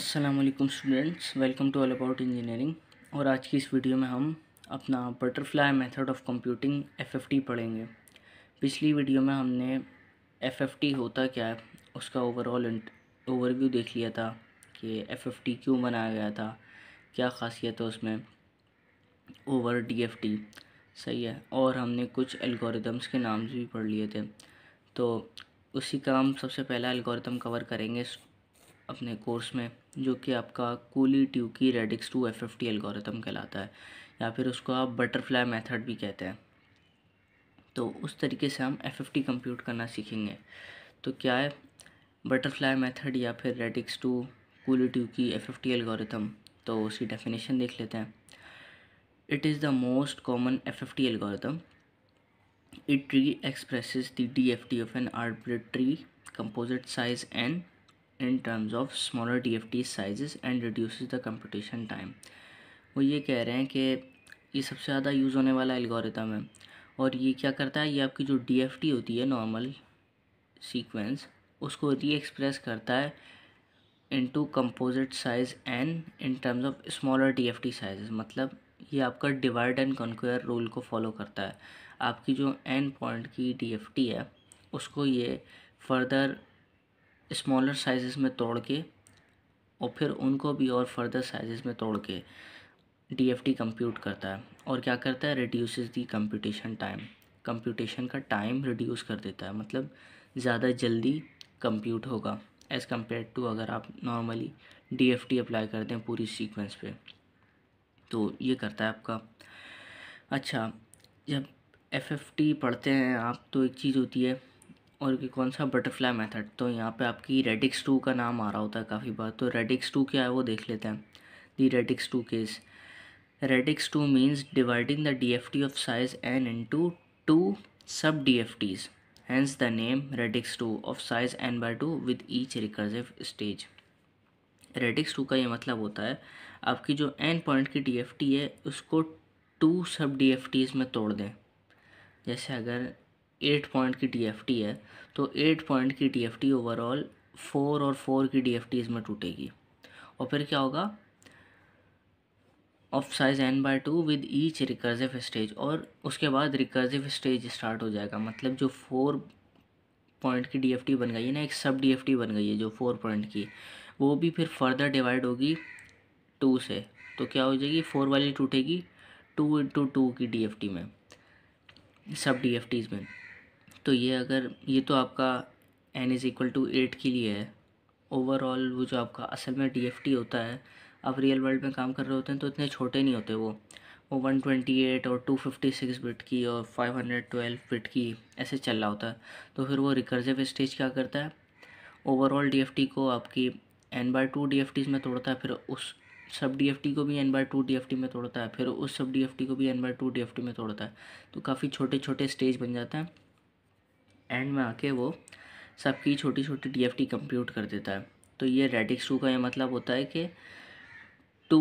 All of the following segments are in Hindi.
Aslam students welcome to all about engineering और आज की इस वीडियो में हम अपना butterfly method of computing FFT पढ़ेंगे पिछली वीडियो में हमने एफएफटी होता क्या है उसका ओवरऑल ओवरव्यू देख लिया था कि एफएफटी क्यों बनाया गया था क्या खासियत है उसमें ओवर डीएफटी सही है और हमने कुछ एल्गोरिदम्स के नाम भी पढ़ लिए थे तो उसी का हम सबसे पहला एल्गोरिदम कवर करेंगे अपने कोर्स में जो कि आपका कूली ट्यू की radix two F F T कहलाता है या फिर उसको आप बटरफ्लाई मेथड भी कहते हैं तो उस तरीके से हम एफ एफ टी कंप्यूट करना सीखेंगे तो क्या है बटरफ्लाई मेथड या फिर रेडिक्स टू कूली ट्यू की एफ एफ टी तो उसकी डेफिनेशन देख लेते हैं it is the most common F F T algorithm express re D F T of an arbitrary composite size and in terms of smaller D F T size and reduce the competition time वो ये कह रहे हैं कि ये सबसे ज़्यादा यूज़ होने वाला एल्गोरिथम है और ये क्या करता है ये आपकी जो डी एफ टी होती है नॉर्मल सीक्वेंस उसको री एक्सप्रेस करता है into composite size N in terms of smaller D F T size मतलब ये आपका डिवाइड एंड कॉन्क्वेयर रूल को फॉलो करता है आपकी जो एन पॉइंट की डी एफ टी है उसको ये फर्दर स्मॉलर साइज़ में तोड़ के और फिर उनको भी और फर्दर साइज़ में तोड़ के डी एफ टी कंप्यूट करता है और क्या करता है reduce the computation time computation का टाइम रिड्यूस कर देता है मतलब ज़्यादा जल्दी कंप्यूट होगा एज़ कम्पेयर टू अगर आप normally D F T apply कर दें पूरी सीक्वेंस पे तो ये करता है आपका अच्छा जब एफ एफ टी पढ़ते हैं आप तो एक चीज़ होती है और कि कौन सा बटरफ्लाई मेथड तो यहाँ पे आपकी रेडिक्स टू का नाम आ रहा होता है काफ़ी बार तो रेडिक्स टू क्या है वो देख लेते हैं the radix two case radix two means dividing the D F T of size N in two sub D F Ts hence the radix two of size N by two with each recursive radix two का ये मतलब होता है आपकी जो एन पॉइंट की डी है उसको टू सब डी में तोड़ दें जैसे अगर एट पॉइंट की टी है तो एट पॉइंट की टी ओवरऑल फोर और फोर की डी इसमें टूटेगी और फिर क्या होगा of size N by two with each recursive stage और उसके बाद रिकर्सिव स्टेज स्टार्ट हो जाएगा मतलब जो फोर पॉइंट की डी बन गई है ना एक सब डी बन गई है जो फोर पॉइंट की वो भी फिर फर्दर डिवाइड होगी टू से तो क्या हो जाएगी फोर वाली टूटेगी टू इंटू टू की डी में सब डी में तो ये अगर ये तो आपका N is equal to eight के लिए है ओवरऑल वो जो आपका असल में डी होता है आप रियल वर्ल्ड में काम कर रहे होते हैं तो इतने छोटे नहीं होते वो वो 128 और 256 बिट की और 512 बिट की ऐसे चल रहा होता है तो फिर वो रिकर्सिव स्टेज क्या करता है ओवरऑल डी को आपकी एन बाई टू डी में तोड़ता है फिर उस सब डी को भी एन बाई टू डी में तोड़ता है फिर उस सब डी को भी एन बाई टू डी में तोड़ता है तो काफ़ी छोटे छोटे स्टेज बन जाते हैं एंड में आके वो सबकी छोटी छोटी डी एफ टी कंप्यूट कर देता है तो ये रेडिक्स टू का ये मतलब होता है कि टू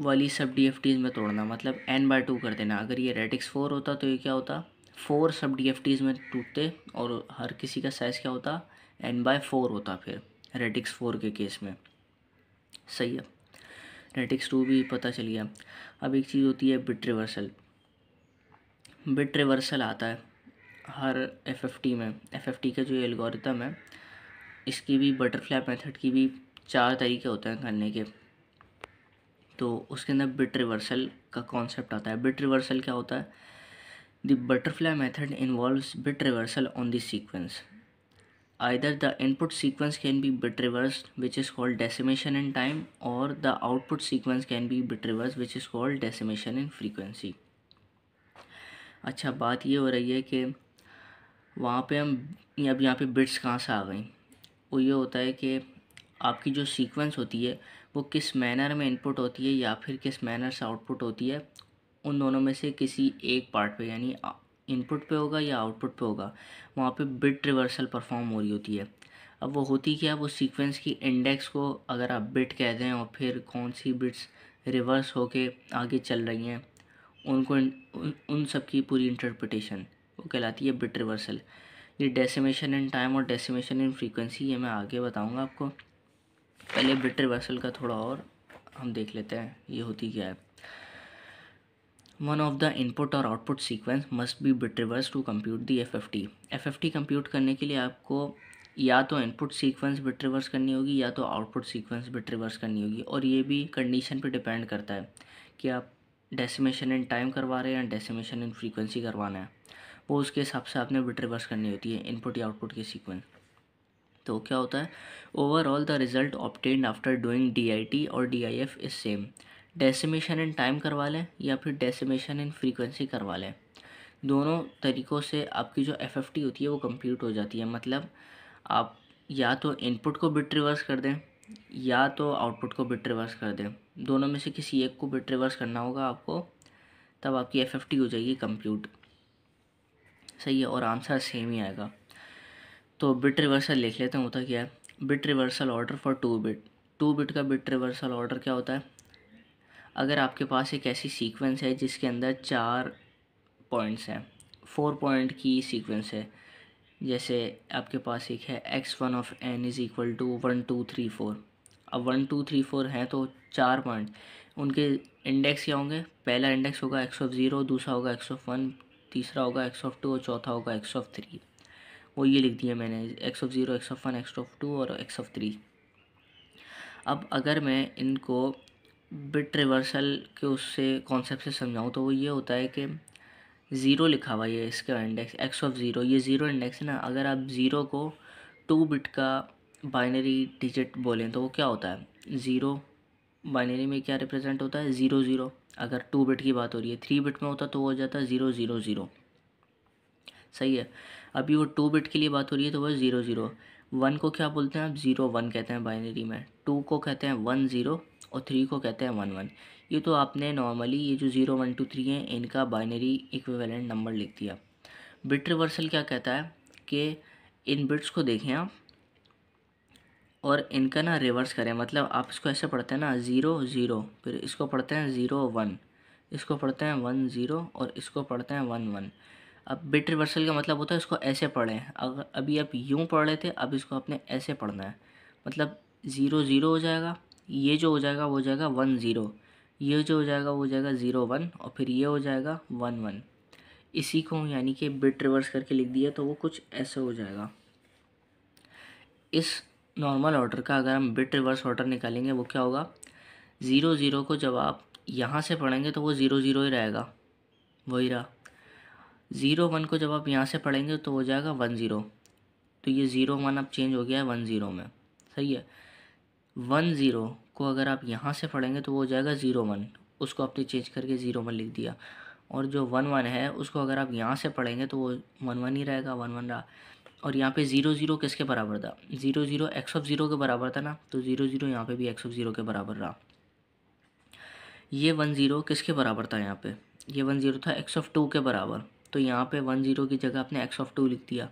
वाली सब डी एफ टीज़ में तोड़ना मतलब एन बाय टू कर देना अगर ये रेडिक्स फोर होता तो ये क्या होता फोर सब डी एफ टीज़ में टूटते और हर किसी का साइज़ क्या होता एन बाय फोर होता फिर रेडिक्स फोर के केस में सही है रेटिक्स टू भी पता चल गया अब एक चीज़ होती है बिट रिवर्सल बिट रिवर्सल आता है हर एफ एफ टी में एफ एफ टी का जो एल्गोरिथम है इसकी भी बटरफ्लाई मेथड की भी चार तरीके होते हैं करने के तो उसके अंदर बिट रिवर्सल का कॉन्सेप्ट आता है बिट रिवर्सल क्या होता है the butterfly method involve bit reversal on this sequence either the input sequence can be bit reverse which is called decimation in time और the output sequence can be bit reverse which is called decimation in frequency अच्छा बात ये हो रही है कि वहाँ पे हम अब यहाँ पे बिट्स कहाँ से आ गई वो ये होता है कि आपकी जो सीक्वेंस होती है वो किस मैनर में इनपुट होती है या फिर किस मैनर से आउटपुट होती है उन दोनों में से किसी एक पार्ट पे यानी इनपुट पे होगा या आउटपुट पे होगा वहाँ पे बिट रिवर्सल परफॉर्म हो रही होती है अब वो होती क्या वो सीक्वेंस की इंडेक्स को अगर आप बिट कह दें और फिर कौन सी बिट्स रिवर्स होके आगे चल रही हैं उनको उन, उन सब की पूरी इंटरप्रटेशन कहलाती है बिट रिवर्सल ये डेसिमेशन इन टाइम और डेसिमेशन इन फ्रीक्वेंसी ये मैं आगे बताऊँगा आपको पहले बिट रिवर्सल का थोड़ा और हम देख लेते हैं ये होती क्या है वन ऑफ द इनपुट और output sequence must be bit reverse to compute the F F T F F T compute करने के लिए आपको या तो इनपुट सीक्वेंस बिट रिवर्स करनी होगी या तो आउटपुट सीक्वेंस बिट रिवर्स करनी होगी और ये भी कंडीशन पे डिपेंड करता है कि आप डेसिमेशन इन टाइम करवा रहे हैं या डेसिमेशन इन फ्रीक्वेंसी करवाना है वो उसके हिसाब से आपने बिट रिवर्स करनी होती है इनपुट या आउटपुट की सीक्वेंस तो क्या होता है overall the result obtained after doing D और D is same decimation in time करवा लें या फिर डेसिमेशन इन फ्रीक्वेंसी करवा लें दोनों तरीक़ों से आपकी जो एफ होती है वो कंप्यूट हो जाती है मतलब आप या तो इनपुट को बिट रिवर्स कर दें या तो आउटपुट को बिट रिवर्स कर दें दोनों में से किसी एक को बिट रिवर्स करना होगा आपको तब आपकी एफ हो जाएगी कंप्यूट सही है और आंसर सेम ही आएगा तो बिट रिवर्सल लिख लेते हैं होता क्या है bit reversal order for two bit two bit का बिट रिवर्सल ऑर्डर क्या होता है अगर आपके पास एक ऐसी सीक्वेंस है जिसके अंदर चार पॉइंट्स हैं फोर पॉइंट की सीक्वेंस है जैसे आपके पास एक है X one of N is equal to one two three four अब वन टू थ्री फोर हैं तो चार पॉइंट उनके इंडेक्स क्या होंगे पहला इंडेक्स होगा एक्स ऑफ ज़ीरो दूसरा होगा एक्स ऑफ वन तीसरा होगा एक्स ऑफ टू और चौथा होगा एक्स ऑफ थ्री वो ये लिख दिया मैंने X of zero X of one X of two और एक्स ऑफ थ्री अब अगर मैं इनको बिट रिवर्सल के उससे कॉन्सेप्ट से समझाऊँ तो वो ये होता है कि ज़ीरो लिखा हुआ है इसका इंडेक्स एक्स ऑफ ज़ीरो ये ज़ीरो इंडेक्स है ना अगर आप ज़ीरो को टू बिट का बाइनरी डिजिट बोलें तो वो क्या होता है ज़ीरो बाइनरी में क्या रिप्रेजेंट होता है ज़ीरो ज़ीरो अगर टू बिट की बात हो रही है थ्री बिट में होता तो वो हो जाता ज़ीरो ज़ीरो ज़ीरो सही है अभी वो टू बिट के लिए बात हो रही है तो वह ज़ीरो ज़ीरो वन को क्या बोलते हैं आप ज़ीरो वन कहते हैं बाइनरी में टू को कहते हैं वन ज़ीरो और थ्री को कहते हैं वन वन ये तो आपने नॉर्मली ये जो ज़ीरो वन टू थ्री हैं इनका बाइनरी इक्विवेलेंट नंबर लिख दिया बिट रिवर्सल क्या कहता है कि इन बिट्स को देखें आप और इनका ना रिवर्स करें मतलब आप इसको ऐसे पढ़ते हैं ना ज़ीरो ज़ीरो फिर इसको पढ़ते हैं ज़ीरो वन इसको पढ़ते हैं वन ज़ीरो और इसको पढ़ते हैं वन वन अब बिट रिवर्सल का मतलब होता है इसको ऐसे पढ़ें अगर अभी आप यूँ पढ़ रहे थे अब इसको आपने ऐसे पढ़ना है मतलब ज़ीरो ज़ीरो हो जाएगा ये जो हो जाएगा वो हो जाएगा वन ज़ीरो ये जो हो जाएगा वो हो जाएगा ज़ीरो वन और फिर ये हो जाएगा वन वन इसी को यानी कि बिट रिवर्स करके लिख दिया तो वो कुछ ऐसे हो जाएगा इस नॉर्मल ऑर्डर का अगर हम बिट रिवर्स ऑर्डर निकालेंगे वो क्या होगा ज़ीरो ज़ीरो को जब आप यहाँ से पढ़ेंगे तो वो ज़ीरो ज़ीरो ही रहेगा वही रहा ज़ीरो वन को जब आप यहाँ से पढ़ेंगे तो हो जाएगा वन ज़ीरो तो ये ज़ीरो वन अब चेंज हो गया है वन ज़ीरो में सही है वन ज़ीरो को अगर आप यहाँ से पढ़ेंगे तो वो हो जाएगा ज़ीरो वन उसको आपने चेंज करके ज़ीरो वन लिख दिया और जो वन वन है उसको अगर आप यहाँ से पढ़ेंगे तो वो वन वन ही रहेगा वन वन रहा और यहाँ पे ज़ीरो ज़ीरो किसके बराबर था zero zero X of zero के बराबर था ना तो ज़ीरो ज़ीरो यहाँ पे भी एक्स ऑफ ज़ीरो के बराबर रहा ये वन ज़ीरो किसके बराबर था यहाँ पे ये वन ज़ीरो था एक्स ऑफ टू के बराबर तो यहाँ पे वन ज़ीरो की जगह आपने एक्स ऑफ टू लिख दिया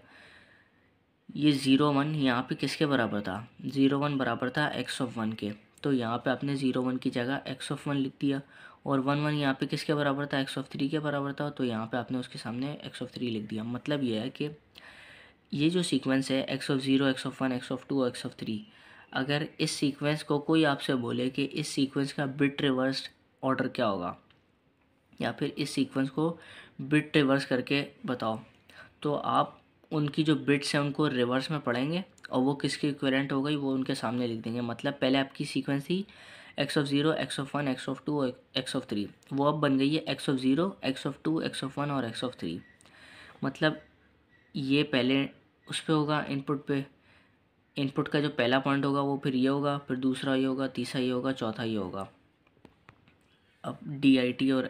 ये ज़ीरो वन यहाँ पर किसके बराबर था ज़ीरो वन बराबर था एक्स ऑफ वन के तो यहाँ पे आपने ज़ीरो वन की जगह एक्स ऑफ वन लिख दिया और वन वन यहाँ पे किसके बराबर था एक्स ऑफ थ्री के बराबर था तो यहाँ पे आपने उसके सामने एक्स ऑफ थ्री लिख दिया मतलब ये है कि ये जो सीक्वेंस है X of zero X of one X of two X of three अगर इस सीक्वेंस को कोई आपसे बोले कि इस सीक्वेंस का बिट रिवर्स ऑर्डर क्या होगा या फिर इस सीक्वेंस को बिट रिवर्स करके बताओ तो आप उनकी जो बिट्स हैं उनको रिवर्स में पढ़ेंगे और वो किसके इक्वेलेंट हो गई वो उनके सामने लिख देंगे मतलब पहले आपकी सीक्वेंस थी X of zero X of one X of two X of three वो अब बन गई है X of zero X of two X of one और एक्स ऑफ थ्री मतलब ये पहले उस पर होगा इनपुट पे इनपुट का जो पहला पॉइंट होगा वो फिर ये होगा फिर दूसरा ये होगा तीसरा ये होगा चौथा ये होगा अब डी और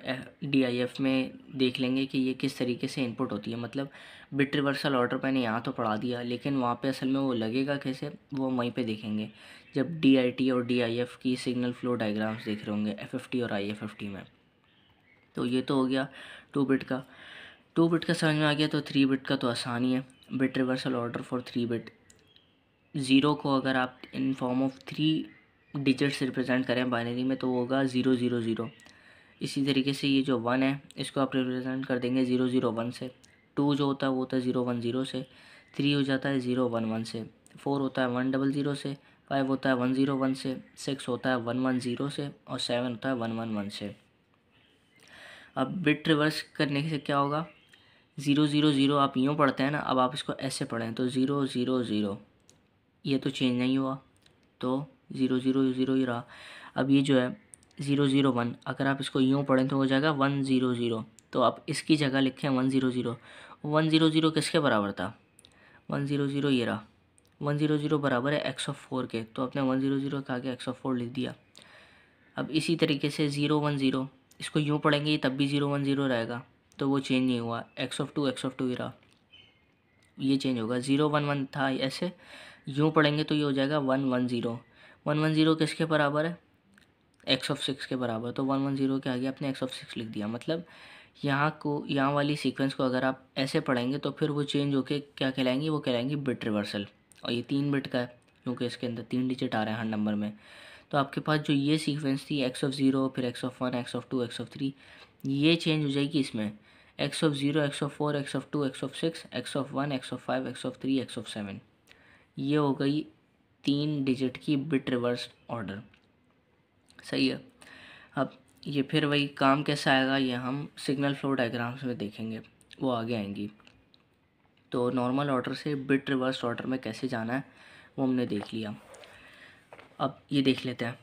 डी में देख लेंगे कि ये किस तरीके से इनपुट होती है मतलब बिट रिवर्सल ऑर्डर मैंने यहाँ तो पढ़ा दिया लेकिन वहाँ पे असल में वो लगेगा कैसे वो वहीं पे देखेंगे जब डी और डी की सिग्नल फ्लो डायग्राम्स देख रहे होंगे एफ और आई में तो ये तो हो गया टू बिट का टू बिट का समझ में आ गया तो थ्री बिट का तो आसानी है bit reversal order for three bit zero को अगर आप in form of three digits represent करें बाइनरी में तो होगा ज़ीरो ज़ीरो ज़ीरो इसी तरीके से ये जो वन है इसको आप रिप्रेजेंट कर देंगे ज़ीरो ज़ीरो वन से टू जो होता है वो होता है ज़ीरो वन ज़ीरो से थ्री हो जाता है ज़ीरो वन वन से फोर होता है वन डबल ज़ीरो से फाइव होता है वन ज़ीरो वन से सिक्स होता है वन वन ज़ीरो से और सेवन होता है वन वन वन से अब बिट रिवर्स करने से क्या होगा ज़ीरो ज़ीरो ज़ीरो आप यूँ पढ़ते हैं ना अब आप इसको ऐसे पढ़ें तो ज़ीरो ज़ीरो ज़ीरो ये तो चेंज नहीं हुआ तो ज़ीरो ज़ीरो ज़ीरो ही रहा अब ये जो है ज़ीरो ज़ीरो वन अगर आप इसको यूँ पढ़ें तो हो जाएगा वन ज़ीरो ज़ीरो तो आप इसकी जगह लिखें one zero zero one zero zero किसके बराबर था वन ज़ीरो ज़ीरो ये रहा वन ज़ीरो ज़ीरो बराबर है एक्स ऑफ फोर के तो आपने वन ज़ीरो ज़ीरो के आगे एक्स ऑफ फोर लिख दिया अब इसी तरीके से ज़ीरो वन ज़ीरो इसको यूँ पढ़ेंगे तब भी ज़ीरो वन ज़ीरो रहेगा तो वो चेंज नहीं हुआ X of two X of two ही रहा ये चेंज होगा ज़ीरो वन वन था ऐसे यूँ पढ़ेंगे तो ये हो जाएगा one one zero one one zero किसके बराबर है एक्स ऑफ सिक्स के बराबर तो वन वन ज़ीरो के आगे आपने एक्स ऑफ सिक्स लिख दिया मतलब यहाँ को यहाँ वाली सीक्वेंस को अगर आप ऐसे पढ़ेंगे तो फिर वो चेंज होके क्या कहलाएंगी वो कहलाएंगी बिट रिवर्सल और ये तीन बिट का है क्योंकि इसके अंदर तीन डिजिट आ रहे हैं हर नंबर में तो आपके पास जो ये सीक्वेंस थी एक्स ऑफ ज़ीरो फिर X of one X of two X of three ये चेंज हो जाएगी इसमें X of zero X of four X of two X of six X of one X of five X of three X of seven ये हो गई तीन डिजिट की बिट रिवर्स ऑर्डर सही है अब ये फिर वही काम कैसा आएगा ये हम सिग्नल फ्लो डायग्राम्स में देखेंगे वो आगे आएंगी तो नॉर्मल ऑर्डर से बिट रिवर्स ऑर्डर में कैसे जाना है वो हमने देख लिया अब ये देख लेते हैं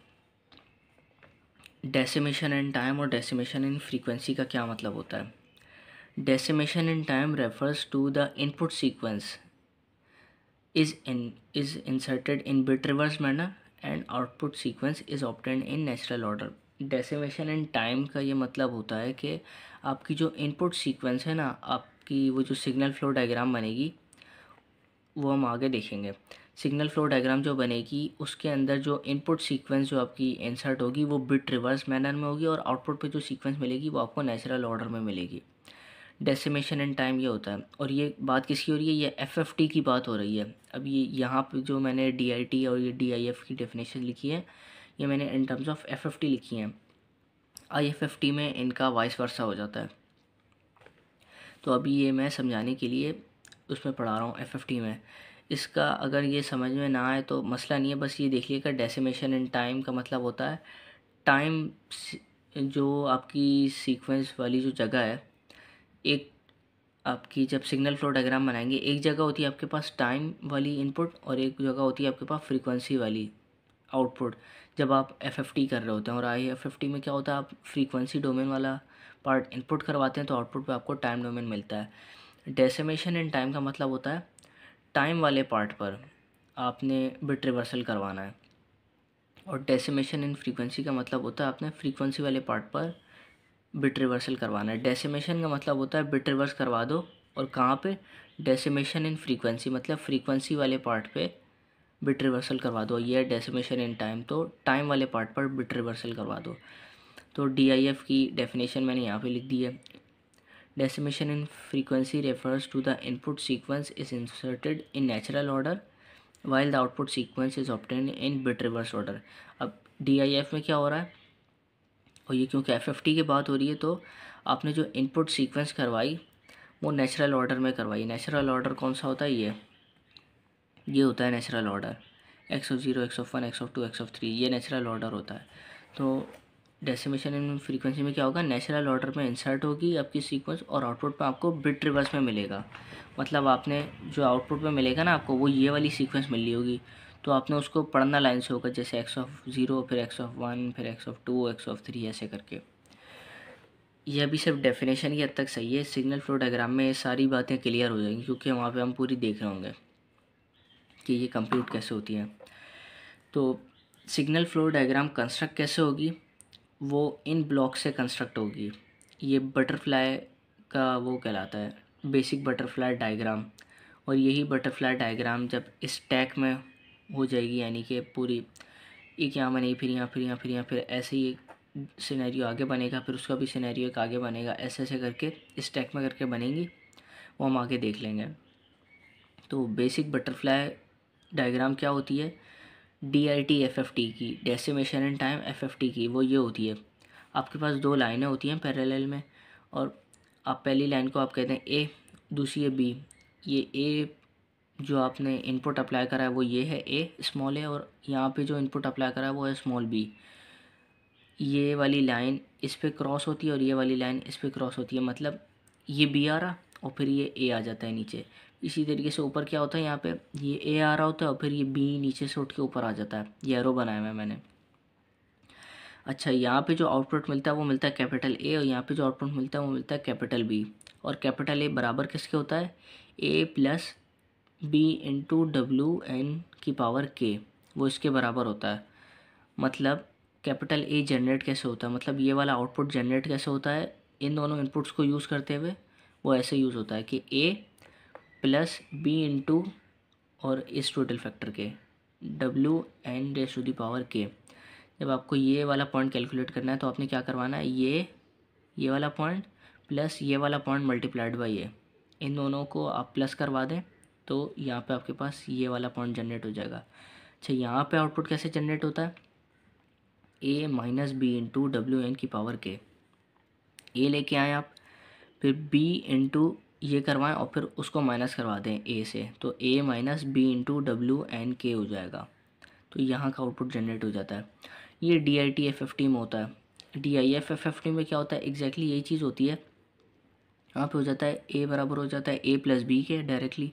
डेसिमेशन इन टाइम और डेसिमेशन इन फ्रीक्वेंसी का क्या मतलब होता है decimation in time refers to the input sequence is in is inserted in bit reverse manner and output sequence is obtained in natural order decimation in time का ये मतलब होता है कि आपकी जो इनपुट सीक्वेंस है ना आपकी वो जो सिग्नल फ्लो डायग्राम बनेगी वो हम आगे देखेंगे सिग्नल फ्लो डायग्राम जो बनेगी उसके अंदर जो इनपुट सीक्वेंस जो आपकी इंसर्ट होगी वो बिट रिवर्स मैनर में होगी और आउटपुट पे जो सीक्वेंस मिलेगी वो आपको नेचुरल ऑर्डर में मिलेगी डेसिमेशन इन टाइम ये होता है और ये बात किसकी हो रही है ये एफ की बात हो रही है अब ये यहाँ पर जो मैंने डी और ये डी की डेफिनेशन लिखी है ये मैंने इन टर्म्स ऑफ एफ लिखी है आई में इनका वाइस वर्षा हो जाता है तो अभी ये मैं समझाने के लिए उसमें पढ़ा रहा हूँ एफ में इसका अगर ये समझ में ना आए तो मसला नहीं है बस ये देखिएगा डेसिमेशन इन टाइम का मतलब होता है टाइम जो आपकी सीक्वेंस वाली जो जगह है एक आपकी जब सिग्नल फ्लो डायग्राम बनाएंगे एक जगह होती है आपके पास टाइम वाली इनपुट और एक जगह होती है आपके पास फ्रीक्वेंसी वाली आउटपुट जब आप एफ कर रहे होते हैं और आई एफ में क्या होता है आप फ्रीक्वेंसी डोमेन वाला पार्ट इनपुट करवाते हैं तो आउटपुट पे आपको टाइम डोमेन मिलता है डेसिमेशन इन टाइम का मतलब होता है टाइम वाले पार्ट पर आपने बिट रिवर्सल करवाना है और डेसिमेशन इन फ्रीक्वेंसी का मतलब होता है आपने फ्रीक्वेंसी वाले पार्ट पर बिट रिवर्सल करवाना है डेसिमेशन का मतलब होता है बिट रिवर्स करवा दो और कहाँ पे डेसिमेशन इन फ्रीक्वेंसी मतलब फ्रीक्वेंसी वाले पार्ट पे बिट रिवर्सल करवा दो ये डेसिमेशन इन टाइम तो टाइम वाले पार्ट पर बिट रिवर्सल करवा दो तो डी आई एफ़ की डेफिनेशन मैंने यहाँ पे लिख दी है Decimation in frequency refers to the input sequence is inserted in natural order while the output sequence is obtained in bit reverse order अब डी आई एफ में क्या हो रहा है और ये क्योंकि एफ एफ टी की बात हो रही है तो आपने जो इनपुट सीक्वेंस करवाई वो नेचुरल ऑर्डर में करवाई नेचुरल ऑर्डर कौन सा होता है ये ये होता है natural order X of zero X of one X of two X of three ये नेचुरल ऑर्डर होता है तो डेसिमेशन इन फ्रीक्वेंसी में क्या होगा नेचुरल ऑर्डर में इंसर्ट होगी आपकी सीक्वेंस और आउटपुट पर आपको बिट रिवर्स में मिलेगा मतलब आपने जो आउटपुट में मिलेगा ना आपको वो ये वाली सीक्वेंस मिली होगी तो आपने उसको पढ़ना लाइन से होगा जैसे एक्स ऑफ ज़ीरो फिर एक्स ऑफ वन फिर X of two X of three ऐसे करके ये भी सिर्फ डेफिनेशन की हद तक सही है सिग्नल फ्लो डायग्राम में ये सारी बातें क्लियर हो जाएंगी क्योंकि वहाँ पर हम पूरी देख रहे होंगे कि ये कंप्यूट कैसे होती है तो सिग्नल फ्लो डायग्राम कंस्ट्रक्ट कैसे होगी वो इन ब्लॉक से कंस्ट्रक्ट होगी ये बटरफ्लाई का वो कहलाता है बेसिक बटरफ्लाई डायग्राम और यही बटरफ्लाई डायग्राम जब इस टैक में हो जाएगी यानी कि पूरी एक यहाँ बनेगी फिर यहाँ फिर यहाँ फिर यहाँ फिर ऐसे ही एक सीनैरियो आगे बनेगा फिर उसका भी सीनैरियो एक आगे बनेगा ऐसे ऐसे करके इस टैक में करके बनेंगी वो हम आगे देख लेंगे तो बेसिक बटरफ्लाई डायग्राम क्या होती है D I T F F T की decimation and time F F T की वो ये होती है आपके पास दो लाइनें होती हैं पैरेलल में और आप पहली लाइन को आप कहते हैं ए दूसरी है बी ये ए जो आपने इनपुट अप्लाई करा है वो ये है ए स्मॉल ए और यहाँ पे जो इनपुट अप्लाई करा है वो है स्मॉल बी ये वाली लाइन इस पर क्रॉस होती है और ये वाली लाइन इस पर क्रॉस होती है मतलब ये बी आ रहा और फिर ये ए आ जाता है नीचे इसी तरीके से ऊपर क्या होता है यहाँ पे ये ए आ रहा होता है और फिर ये बी नीचे से उठ के ऊपर आ जाता है ये एरो बनाया हुआ है मैंने अच्छा यहाँ पे जो आउटपुट मिलता है वो मिलता है कैपिटल ए और यहाँ पे जो आउटपुट मिलता है वो मिलता है कैपिटल बी और कैपिटल ए बराबर किसके होता है A plus B into W N की पावर के वो इसके बराबर होता है मतलब कैपिटल ए जनरेट कैसे होता है मतलब ये वाला आउटपुट जनरेट कैसे होता है इन दोनों इनपुट्स को यूज़ करते हुए वो ऐसे यूज़ होता है कि ए प्लस बी इंटू और इस टोटल फैक्टर के W N raise to the power K जब आपको ये वाला पॉइंट कैलकुलेट करना है तो आपने क्या करवाना है ये ये वाला पॉइंट प्लस ये वाला पॉइंट मल्टीप्लाइड बाई ये इन दोनों को आप प्लस करवा दें तो यहाँ पे आपके पास ये वाला पॉइंट जनरेट हो जाएगा अच्छा यहाँ पे आउटपुट कैसे जनरेट होता है A minus B into W N की पावर के ए लेके आए आप फिर बी इंटू ये करवाएं और फिर उसको माइनस करवा दें ए से तो A minus B into W N K हो जाएगा तो यहाँ का आउटपुट जनरेट हो जाता है ये D I T F F T में होता है D I F F F T में क्या होता है एग्जैक्टली यही चीज़ होती है यहाँ पे हो जाता है ए बराबर हो जाता है ए प्लस बी के डायरेक्टली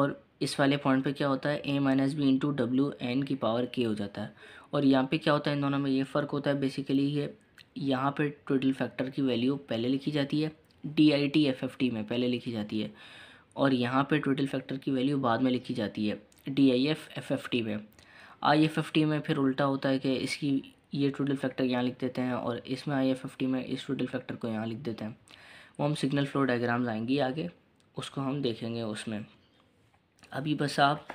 और इस वाले पॉइंट पे क्या होता है A minus B into W N की पावर के हो जाता है और यहाँ पे क्या होता है इन दोनों में ये फ़र्क होता है बेसिकली ये यहाँ पे टोटल फैक्टर की वैल्यू पहले लिखी जाती है D I T F F T में पहले लिखी जाती है और यहाँ पे टोटल फैक्टर की वैल्यू बाद में लिखी जाती है D I F F F T में आई एफ एफ टी में फिर उल्टा होता है कि इसकी ये टोटल फैक्टर यहाँ लिख देते हैं और इसमें आई एफ एफ टी में इस टोटल फैक्टर को यहाँ लिख देते हैं वो हम सिग्नल फ्लो डाइग्राम आएंगी आगे उसको हम देखेंगे उसमें अभी बस आप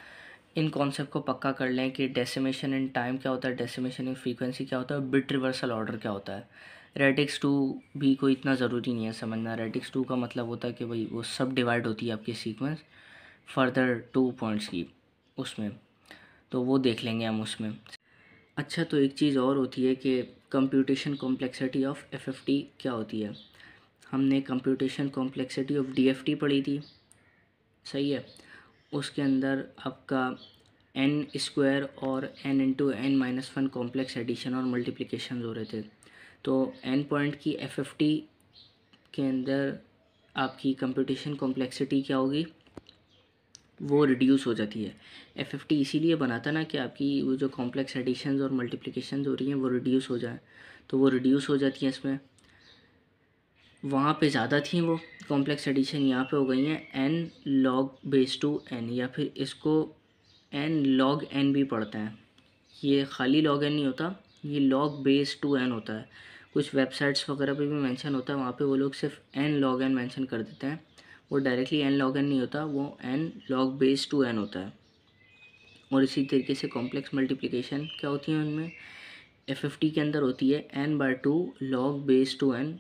इन कॉन्सेप्ट को पक्का कर लें कि डेसिमेशन इन टाइम क्या होता है डेसिमेशन इन फ्रीक्वेंसी क्या होता है बिट रिवर्सल ऑर्डर क्या होता है रेटिक्स टू भी कोई इतना ज़रूरी नहीं है समझना रेटिक्स टू का मतलब होता है कि भाई वो सब डिवाइड होती है आपकी सीक्वेंस फर्दर टू पॉइंट्स की उसमें तो वो देख लेंगे हम उसमें अच्छा तो एक चीज़ और होती है कि computation complexity of F F T क्या होती है हमने computation complexity of D F T पढ़ी थी सही है उसके अंदर आपका एन स्क्वायर और N into N minus one complex addition और मल्टीप्लिकेशन हो रहे थे तो एन पॉइंट की एफ एफ टी के अंदर आपकी कंपटीशन कॉम्प्लेक्सिटी क्या होगी वो रिड्यूस हो जाती है एफ एफ टी इसीलिए लिए बनाता ना कि आपकी वो जो कॉम्प्लेक्स एडिशन और मल्टीप्लिकेशन हो रही हैं वो रिड्यूस हो जाए तो वो रिड्यूस हो जाती हैं इसमें वहाँ पे ज़्यादा थी वो कॉम्प्लेक्स एडिशन यहाँ पे हो गई हैं N log base two N या फिर इसको एन लॉग एन भी पढ़ते हैं ये खाली लॉग एन नहीं होता ये लॉग बेस टू एन होता है कुछ वेबसाइट्स वगैरह पे भी मेंशन होता है वहाँ पे वो लोग सिर्फ एन लॉग एन मैंशन कर देते हैं वो डायरेक्टली एन लॉग एन नहीं होता वो N log base two N होता है और इसी तरीके से कॉम्प्लेक्स मल्टीप्लिकेशन क्या होती है उनमें एफ एफ टी के अंदर होती है N by two log base two N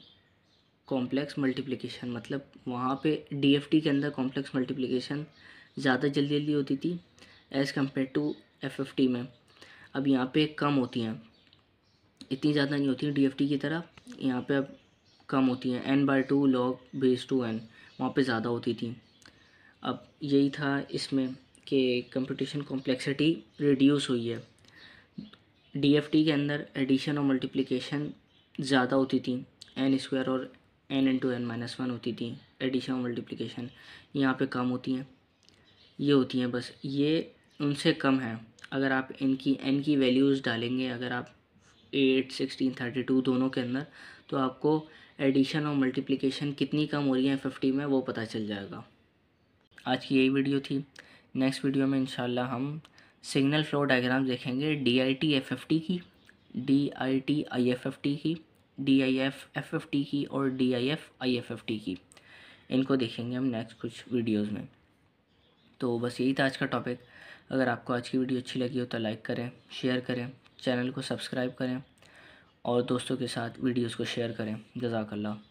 complex multiplication मतलब वहाँ पे डी एफ टी के अंदर कॉम्प्लेक्स मल्टीप्लिकेशन ज़्यादा जल्दी जल्दी होती थी as compare to F F T में अब यहाँ पे कम होती हैं इतनी ज़्यादा नहीं होती है डी की तरह यहाँ पर अब कम होती हैं N by two log base two N वहाँ पर ज़्यादा होती थी अब यही था इसमें कि कंपटीशन कॉम्प्लेक्सिटी रिड्यूस हुई है डी के अंदर एडिशन और मल्टीप्लिकेशन ज़्यादा होती थी एन स्क्वायर और एन इन into two minus minus one थी एडिशन और मल्टीप्लिकेशन यहाँ पे कम होती हैं ये होती हैं बस ये उनसे कम है अगर आप इनकी एन की वैल्यूज़ डालेंगे अगर आप एट सिक्सटीन थर्टी टू दोनों के अंदर तो आपको एडिशन और मल्टीप्लिकेशन कितनी कम हो रही है फिफ्टी में वो पता चल जाएगा आज की यही वीडियो थी नेक्स्ट वीडियो में इंशाल्लाह हम सिग्नल फ्लो डायग्राम देखेंगे D I T F F T की D I T I F F T की D I F F F T की और D I F I F F T की इनको देखेंगे हम नेक्स्ट कुछ वीडियोस में तो बस यही था आज का टॉपिक अगर आपको आज की वीडियो अच्छी लगी हो तो लाइक करें शेयर करें चैनल को सब्सक्राइब करें और दोस्तों के साथ वीडियोस को शेयर करें जजाकल्ला